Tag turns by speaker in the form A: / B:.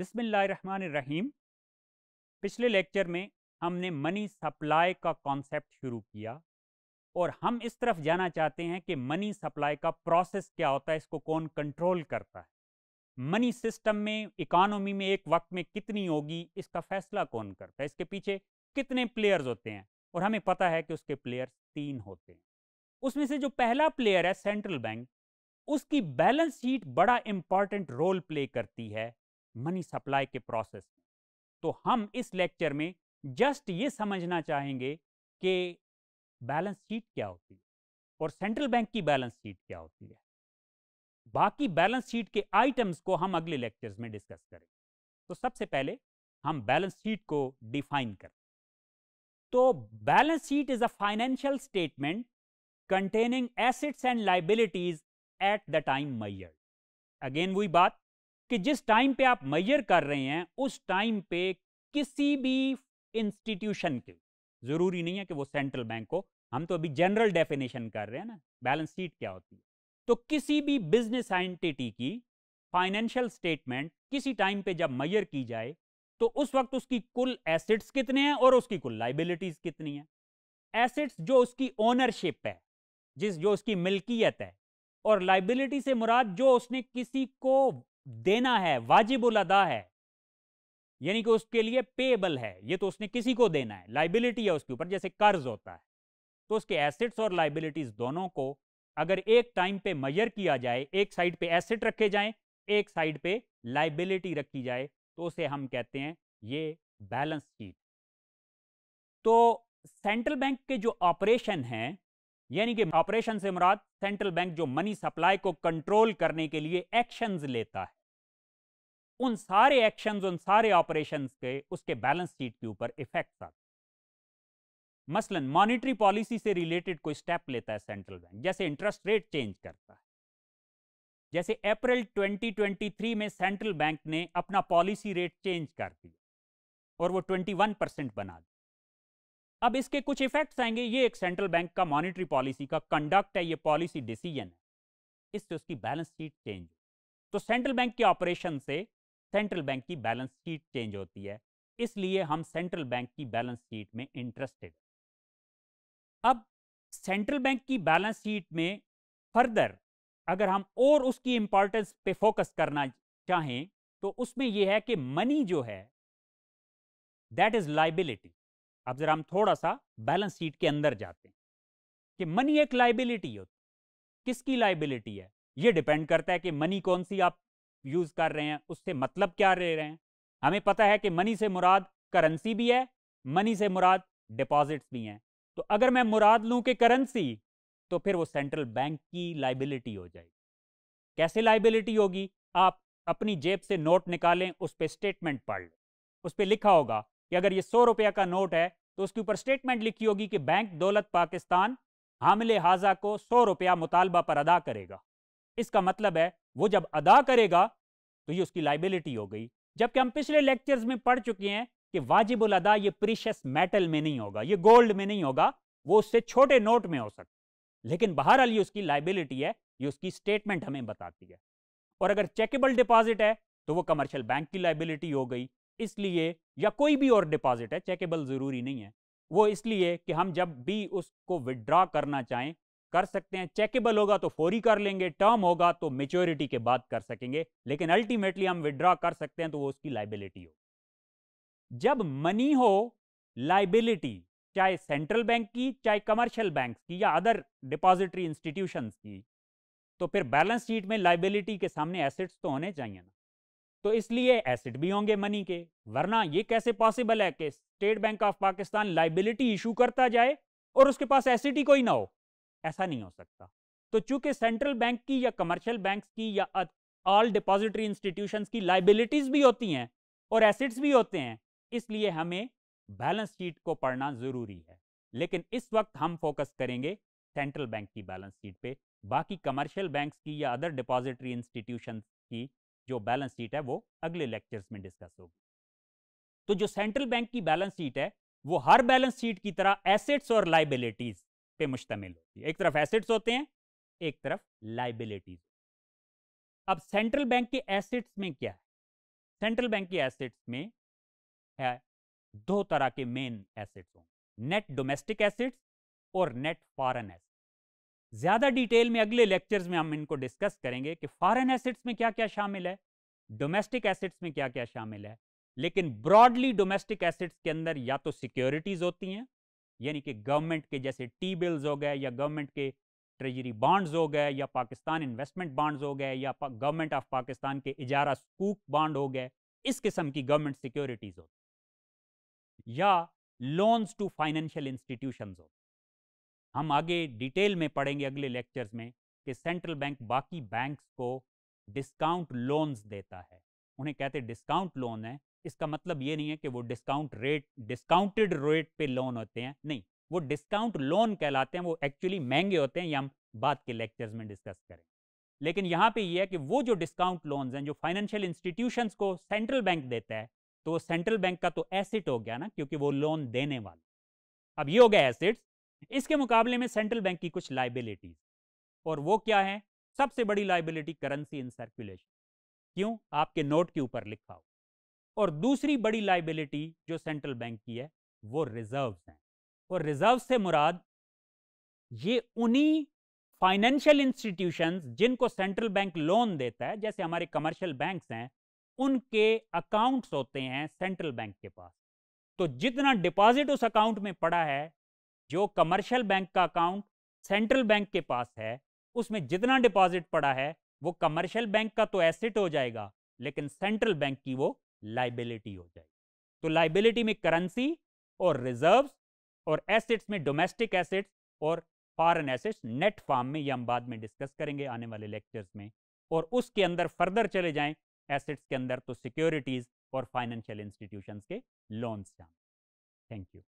A: बिसमीम पिछले लेक्चर में हमने मनी सप्लाई का कॉन्सेप्ट शुरू किया और हम इस तरफ जाना चाहते हैं कि मनी सप्लाई का प्रोसेस क्या होता है इसको कौन कंट्रोल करता है मनी सिस्टम में इकोनॉमी में एक वक्त में कितनी होगी इसका फैसला कौन करता है इसके पीछे कितने प्लेयर्स होते हैं और हमें पता है कि उसके प्लेयर्स तीन होते हैं उसमें से जो पहला प्लेयर है सेंट्रल बैंक उसकी बैलेंस शीट बड़ा इंपॉर्टेंट रोल प्ले करती है मनी सप्लाई के प्रोसेस में तो हम इस लेक्चर में जस्ट ये समझना चाहेंगे कि बैलेंस शीट क्या होती है और सेंट्रल बैंक की बैलेंस शीट क्या होती है बाकी बैलेंस शीट के आइटम्स को हम अगले लेक्चर्स में डिस्कस करेंगे तो सबसे पहले हम बैलेंस शीट को डिफाइन करें तो balance sheet is a financial statement containing assets and liabilities at the time mayor again वही बात कि जिस टाइम पे आप मैयर कर रहे हैं उस टाइम पे किसी भी इंस्टीट्यूशन के ज़रूरी नहीं है कि वो सेंट्रल बैंक हो हम तो अभी जनरल डेफिनेशन कर रहे हैं ना बैलेंस शीट क्या होती है तो किसी भी बिजनेस एंटिटी की फाइनेंशियल स्टेटमेंट किसी टाइम पे जब मैयर की जाए तो उस वक्त उसकी कुल एसेट्स कितने हैं और उसकी कुल लाइबिलिटीज कितनी है एसेट्स जो उसकी ओनरशिप है जिस जो उसकी मिल्कियत है और लाइबिलिटी से मुराद जो उसने किसी को देना है वाजिबुल अदा है यानी कि उसके लिए पेबल है ये तो उसने किसी को देना है लाइबिलिटी है उसके ऊपर जैसे कर्ज होता है तो उसके एसेट्स और लाइबिलिटीज दोनों को अगर एक टाइम पे मैयर किया जाए एक साइड पे एसेट रखे जाए एक साइड पे लाइबिलिटी रखी जाए तो उसे हम कहते हैं ये बैलेंस शीट तो सेंट्रल बैंक के जो ऑपरेशन हैं यानी कि ऑपरेशन से मुराद सेंट्रल बैंक जो मनी सप्लाई को कंट्रोल करने के लिए एक्शंस लेता है उन सारे एक्शंस उन सारे ऑपरेशंस के उसके बैलेंस शीट के ऊपर इफेक्ट आते मसलन मॉनिटरी पॉलिसी से रिलेटेड कोई स्टेप लेता है सेंट्रल बैंक जैसे इंटरेस्ट रेट चेंज करता है जैसे अप्रैल 2023 में सेंट्रल बैंक ने अपना पॉलिसी रेट चेंज कर दिया और वो 21 परसेंट बना दिया अब इसके कुछ इफेक्ट्स आएंगे ये एक सेंट्रल बैंक का मॉनिटरी पॉलिसी का कंडक्ट है ये पॉलिसी डिसीजन है इससे उसकी बैलेंस शीट चेंज तो सेंट्रल बैंक के ऑपरेशन से सेंट्रल बैंक की बैलेंस शीट चेंज होती है इसलिए हम सेंट्रल बैंक की बैलेंस शीट में इंटरेस्टेड अब सेंट्रल बैंक की बैलेंस शीट में फर्दर अगर हम और उसकी इंपॉर्टेंस पे फोकस करना चाहें तो उसमें यह है कि मनी जो है दैट इज लाइबिलिटी अब जरा हम थोड़ा सा बैलेंस शीट के अंदर जाते हैं कि मनी एक लाइबिलिटी होती किसकी लाइबिलिटी है ये डिपेंड करता है कि मनी कौन सी आप यूज़ कर रहे हैं उससे मतलब क्या ले रहे हैं हमें पता है कि मनी से मुराद करेंसी भी है मनी से मुराद डिपॉजिट्स भी हैं तो अगर मैं मुराद लूँ कि करेंसी तो फिर वो सेंट्रल बैंक की लाइबिलिटी हो जाएगी कैसे लाइबिलिटी होगी आप अपनी जेब से नोट निकालें उस पर स्टेटमेंट पढ़ लें उस पर लिखा होगा कि अगर ये सौ रुपया का नोट है तो उसके ऊपर स्टेटमेंट लिखी होगी कि बैंक दौलत पाकिस्तान हामिल हाजा को सौ रुपया मुतालबा पर अदा करेगा इसका मतलब है वो जब अदा करेगा तो ये उसकी लाइबिलिटी हो गई जबकि हम पिछले लेक्चर्स में पढ़ चुके हैं कि वाजिबुल अदा ये प्रीशियस मेटल में नहीं होगा ये गोल्ड में नहीं होगा वो उससे छोटे नोट में हो सकता लेकिन बहरहाल ये उसकी लाइबिलिटी है ये उसकी स्टेटमेंट हमें बताती है और अगर चेकेबल डिपॉजिट है तो वो कमर्शियल बैंक की लाइबिलिटी हो गई इसलिए या कोई भी और डिपॉजिट है चेकेबल ज़रूरी नहीं है वो इसलिए कि हम जब भी उसको विदड्रॉ करना चाहें कर सकते हैं चेकेबल होगा तो फोरी कर लेंगे टर्म होगा तो मेच्योरिटी के बाद कर सकेंगे लेकिन अल्टीमेटली हम विदड्रॉ कर सकते हैं तो वो उसकी लाइबिलिटी हो जब मनी हो लाइबिलिटी चाहे सेंट्रल बैंक की चाहे कमर्शियल बैंक की या अदर डिपॉजिटरी इंस्टीट्यूशन की तो फिर बैलेंस शीट में लाइबिलिटी के सामने एसेट्स तो होने चाहिए ना तो इसलिए एसिड भी होंगे मनी के वरना ये कैसे पॉसिबल है कि state bank of Pakistan liability issue करता जाए और उसके पास एसिड ही कोई ना हो ऐसा नहीं हो सकता तो चूंकि सेंट्रल बैंक की या कमर्शियल बैंक की या ऑल डिपॉजिटरी इंस्टीट्यूशंस की लाइबिलिटीज भी होती हैं और एसिड्स भी होते हैं इसलिए हमें बैलेंस शीट को पढ़ना ज़रूरी है लेकिन इस वक्त हम फोकस करेंगे सेंट्रल बैंक की बैलेंस शीट पे बाकी कमर्शियल बैंक्स की या अदर डिपॉजिटरी इंस्टीट्यूशन की जो बैलेंस शीट है वो अगले लेक्चर्स में डिस्कस होगी तो जो सेंट्रल बैंक की बैलेंस शीट है वो हर बैलेंस शीट की तरह एसेट्स और लाइबिलिटीज पे मुश्तमिल होती है एक तरफ एसेट्स होते हैं एक तरफ लाइबिलिटीज अब सेंट्रल बैंक के एसेट्स में क्या है सेंट्रल बैंक के एसेट्स में है दो तरह के मेन एसेट्स होंगे नेट डोमेस्टिक एसेट्स और नेट फॉरेन एसेट्स ज़्यादा डिटेल में अगले लेक्चर्स में हम इनको डिस्कस करेंगे कि फॉरेन एसेट्स में क्या क्या शामिल है डोमेस्टिक एसेट्स में क्या क्या शामिल है लेकिन ब्रॉडली डोमेस्टिक एसेट्स के अंदर या तो सिक्योरिटीज़ होती हैं यानी कि गवर्नमेंट के जैसे टी बिल्स हो गए या गवर्नमेंट के ट्रेजरी बॉन्ड्स हो गए या पाकिस्तान इन्वेस्टमेंट बॉन्ड्स हो गए या गवर्नमेंट ऑफ पाकिस्तान के इजारा सकूक बॉन्ड हो गए इस किस्म की गवर्नमेंट सिक्योरिटीज़ होती या लोन्स टू फाइनेंशियल इंस्टीट्यूशन होते हम आगे डिटेल में पढ़ेंगे अगले लेक्चर्स में कि सेंट्रल बैंक बाकी बैंक्स को डिस्काउंट लोन्स देता है उन्हें कहते हैं डिस्काउंट लोन है इसका मतलब ये नहीं है कि वो डिस्काउंट रेट डिस्काउंटेड रेट पे लोन होते हैं नहीं वो डिस्काउंट लोन कहलाते हैं वो एक्चुअली महंगे होते हैं ये हम बाद के लेक्चर्स में डिस्कस करें लेकिन यहाँ पे ये है कि वो जो डिस्काउंट लोन्स हैं जो फाइनेंशियल इंस्टीट्यूशंस को सेंट्रल बैंक देता है तो वो सेंट्रल बैंक का तो एसिड हो गया ना क्योंकि वो लोन देने वाला अब ये हो गया एसिड्स इसके मुकाबले में सेंट्रल बैंक की कुछ लाइबिलिटीज और वो क्या है सबसे बड़ी लाइबिलिटी करेंसी इन सर्कुलेशन क्यों आपके नोट के ऊपर लिखा हो और दूसरी बड़ी लाइबिलिटी जो सेंट्रल बैंक की है वो रिजर्व हैं और रिजर्व से मुराद ये उन्हीं फाइनेंशियल इंस्टीट्यूशंस जिनको सेंट्रल बैंक लोन देता है जैसे हमारे कमर्शियल बैंक्स हैं उनके अकाउंट्स होते हैं सेंट्रल बैंक के पास तो जितना डिपॉजिट उस अकाउंट में पड़ा है जो कमर्शियल बैंक का अकाउंट सेंट्रल बैंक के पास है उसमें जितना डिपॉजिट पड़ा है वो कमर्शियल बैंक का तो एसेट हो जाएगा लेकिन सेंट्रल बैंक की वो लाइबिलिटी हो जाएगी तो लाइबिलिटी में करेंसी और रिजर्व और एसेट्स में डोमेस्टिक एसेट्स और फॉरन एसेट्स नेट फार्म में ये हम बाद में डिस्कस करेंगे आने वाले लेक्चर्स में और उसके अंदर फर्दर चले जाएं एसेट्स के अंदर तो सिक्योरिटीज़ और फाइनेंशियल इंस्टीट्यूशंस के लोन्स जाएं थैंक यू